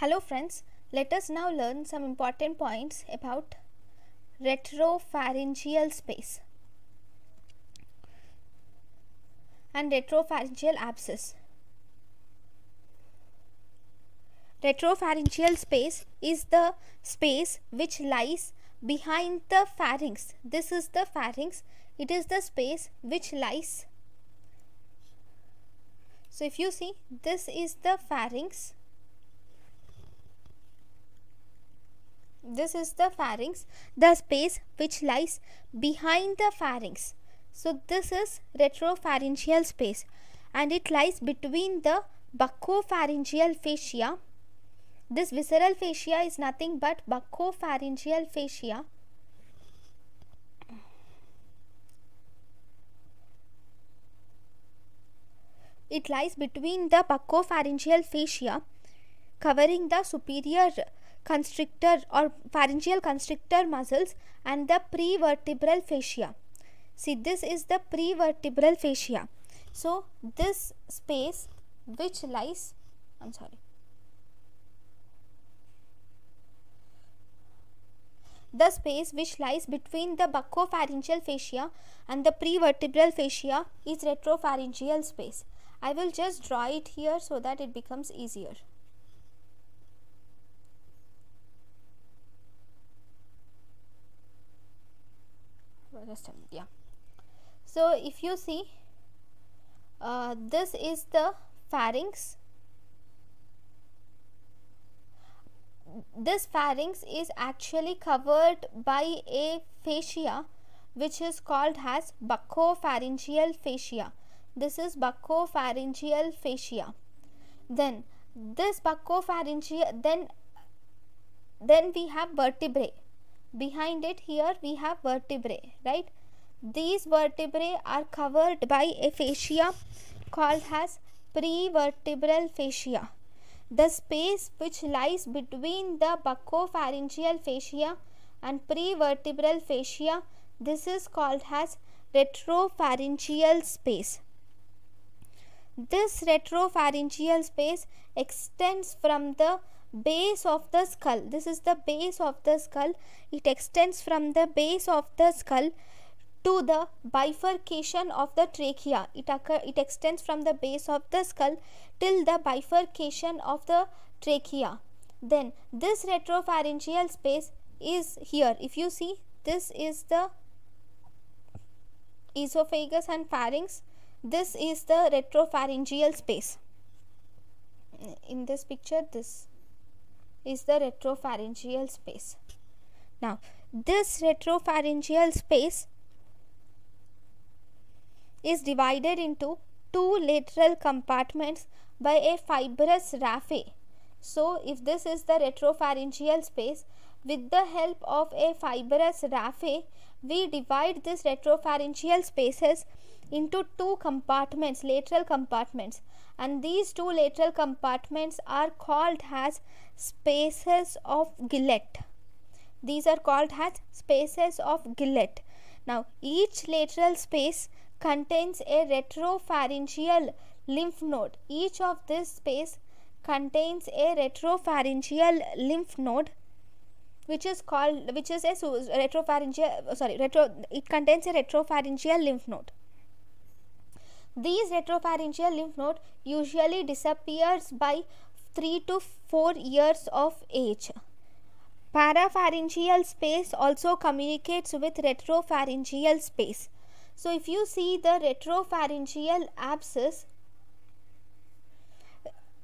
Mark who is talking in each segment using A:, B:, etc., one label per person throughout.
A: Hello friends, let us now learn some important points about retropharyngeal space and retropharyngeal abscess. Retropharyngeal space is the space which lies behind the pharynx. This is the pharynx. It is the space which lies. So if you see, this is the pharynx this is the pharynx the space which lies behind the pharynx so this is retropharyngeal space and it lies between the buccopharyngeal fascia this visceral fascia is nothing but buccopharyngeal fascia it lies between the buccopharyngeal fascia covering the superior constrictor or pharyngeal constrictor muscles and the prevertebral fascia. See this is the prevertebral fascia. So this space which lies, I'm sorry, the space which lies between the buccopharyngeal fascia and the prevertebral fascia is retropharyngeal space. I will just draw it here so that it becomes easier. rest yeah so if you see uh, this is the pharynx this pharynx is actually covered by a fascia which is called as buccopharyngeal fascia this is buccopharyngeal fascia then this buccopharyngeal then then we have vertebrae behind it here we have vertebrae right these vertebrae are covered by a fascia called as prevertebral fascia the space which lies between the buccopharyngeal fascia and prevertebral fascia this is called as retropharyngeal space this retropharyngeal space extends from the base of the skull this is the base of the skull it extends from the base of the skull to the bifurcation of the trachea it occur it extends from the base of the skull till the bifurcation of the trachea then this retropharyngeal space is here if you see this is the esophagus and pharynx this is the retropharyngeal space in this picture this is the retropharyngeal space. Now, this retropharyngeal space is divided into two lateral compartments by a fibrous raphe. So, if this is the retropharyngeal space, with the help of a fibrous raphe, we divide this retropharyngeal spaces into two compartments, lateral compartments and these two lateral compartments are called as spaces of Gillet. These are called as spaces of Gillet. Now each lateral space contains a retropharyngeal lymph node. Each of this space contains a retropharyngeal lymph node which is called which is a retropharyngeal sorry retro it contains a retropharyngeal lymph node these retropharyngeal lymph node usually disappears by 3 to 4 years of age. Parapharyngeal space also communicates with retropharyngeal space. So if you see the retropharyngeal abscess,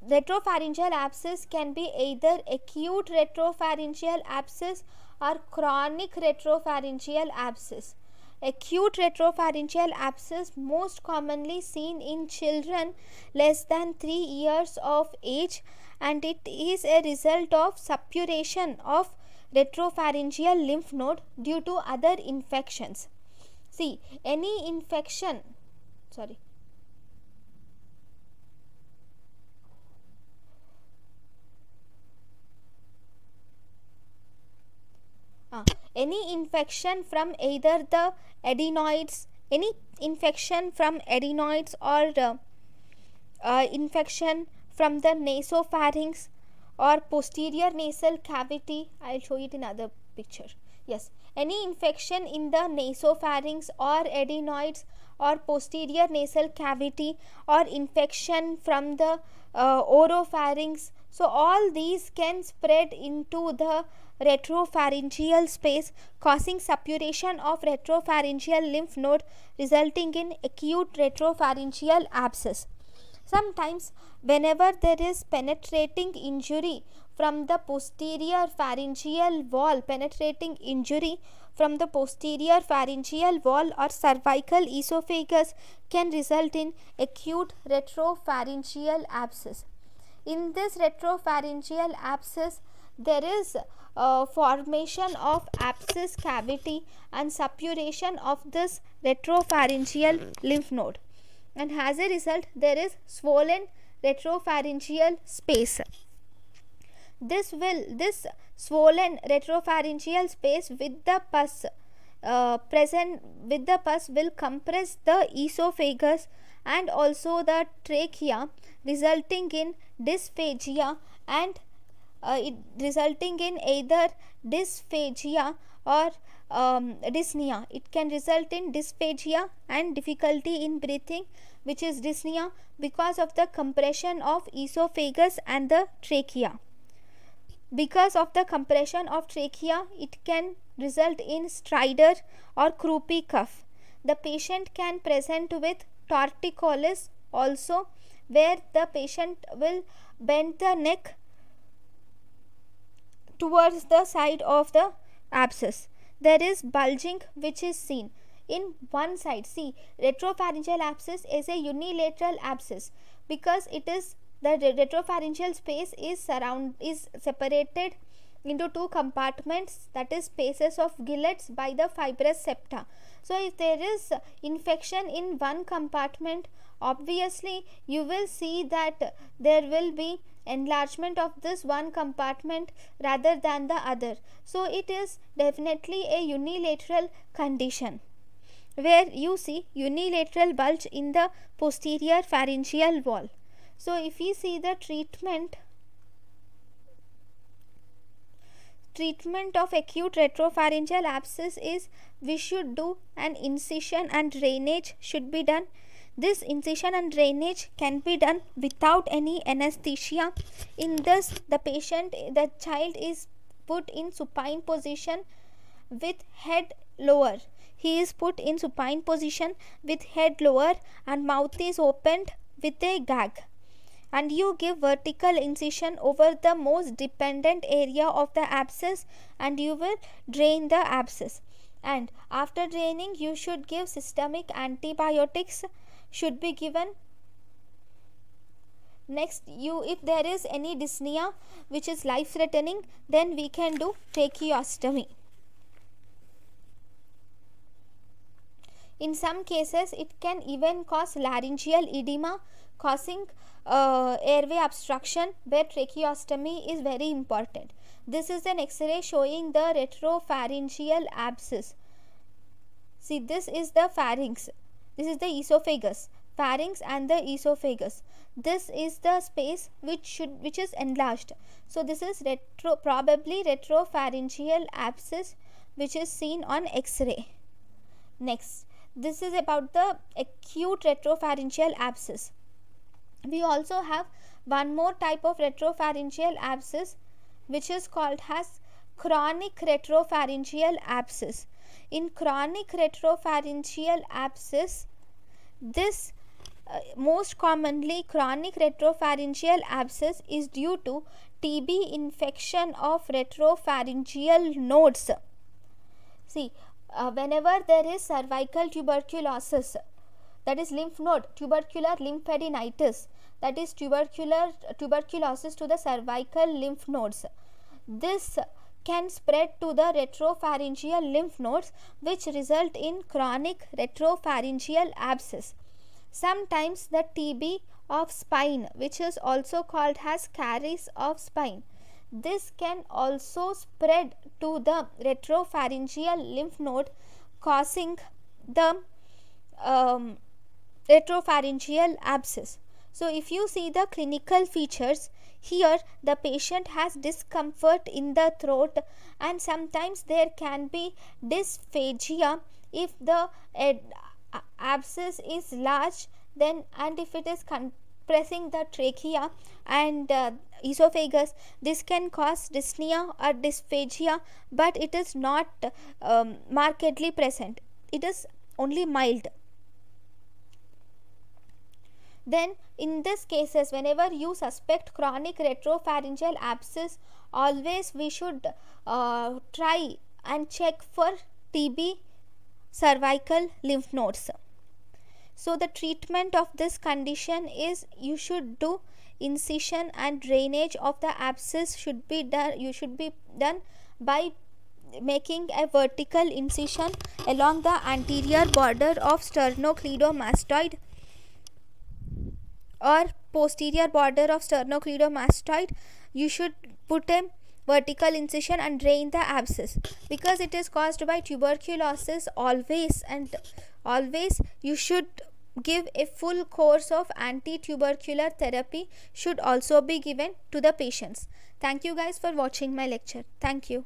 A: retropharyngeal abscess can be either acute retropharyngeal abscess or chronic retropharyngeal abscess acute retropharyngeal abscess most commonly seen in children less than 3 years of age and it is a result of suppuration of retropharyngeal lymph node due to other infections see any infection sorry any infection from either the adenoids, any infection from adenoids or uh, uh, infection from the nasopharynx or posterior nasal cavity. I'll show it in other picture. Yes, any infection in the nasopharynx or adenoids or posterior nasal cavity or infection from the uh, oropharynx. So all these can spread into the retropharyngeal space causing suppuration of retropharyngeal lymph node resulting in acute retropharyngeal abscess. Sometimes whenever there is penetrating injury from the posterior pharyngeal wall, penetrating injury from the posterior pharyngeal wall or cervical esophagus can result in acute retropharyngeal abscess. In this retropharyngeal abscess, there is uh, formation of abscess cavity and suppuration of this retropharyngeal lymph node and as a result there is swollen retropharyngeal space this will this swollen retropharyngeal space with the pus uh, present with the pus will compress the esophagus and also the trachea resulting in dysphagia and uh, it resulting in either dysphagia or um, dyspnea. It can result in dysphagia and difficulty in breathing which is dyspnea because of the compression of esophagus and the trachea. Because of the compression of trachea, it can result in stridor or croupy cough. The patient can present with torticollis also where the patient will bend the neck towards the side of the abscess. There is bulging which is seen in one side. See, retropharyngeal abscess is a unilateral abscess because it is the retropharyngeal space is surround is separated into two compartments that is spaces of gillets by the fibrous septa. So if there is infection in one compartment obviously you will see that there will be enlargement of this one compartment rather than the other. So it is definitely a unilateral condition where you see unilateral bulge in the posterior pharyngeal wall. So if we see the treatment treatment of acute retropharyngeal abscess is we should do an incision and drainage should be done. This incision and drainage can be done without any anesthesia. In this, the patient, the child is put in supine position with head lower. He is put in supine position with head lower and mouth is opened with a gag and you give vertical incision over the most dependent area of the abscess and you will drain the abscess and after draining you should give systemic antibiotics should be given next you if there is any dyspnea which is life threatening then we can do tracheostomy in some cases it can even cause laryngeal edema causing uh, airway obstruction where tracheostomy is very important. This is an x-ray showing the retropharyngeal abscess. See this is the pharynx. This is the esophagus. Pharynx and the esophagus. This is the space which should which is enlarged. So this is retro probably retropharyngeal abscess which is seen on x-ray. Next, this is about the acute retropharyngeal abscess we also have one more type of retropharyngeal abscess which is called as chronic retropharyngeal abscess. In chronic retropharyngeal abscess, this uh, most commonly chronic retropharyngeal abscess is due to TB infection of retropharyngeal nodes. See, uh, whenever there is cervical tuberculosis, that is lymph node, tubercular lymphadenitis, that is tubercular tuberculosis to the cervical lymph nodes this can spread to the retropharyngeal lymph nodes which result in chronic retropharyngeal abscess sometimes the tb of spine which is also called as caries of spine this can also spread to the retropharyngeal lymph node causing the um, retropharyngeal abscess so if you see the clinical features, here the patient has discomfort in the throat and sometimes there can be dysphagia if the abscess is large then and if it is compressing the trachea and uh, esophagus this can cause dyspnea or dysphagia but it is not um, markedly present it is only mild then in these cases whenever you suspect chronic retropharyngeal abscess always we should uh, try and check for TB cervical lymph nodes. So the treatment of this condition is you should do incision and drainage of the abscess should be done you should be done by making a vertical incision along the anterior border of sternocleidomastoid or posterior border of sternocleidomastoid you should put a vertical incision and drain the abscess because it is caused by tuberculosis always and always you should give a full course of anti-tubercular therapy should also be given to the patients thank you guys for watching my lecture thank you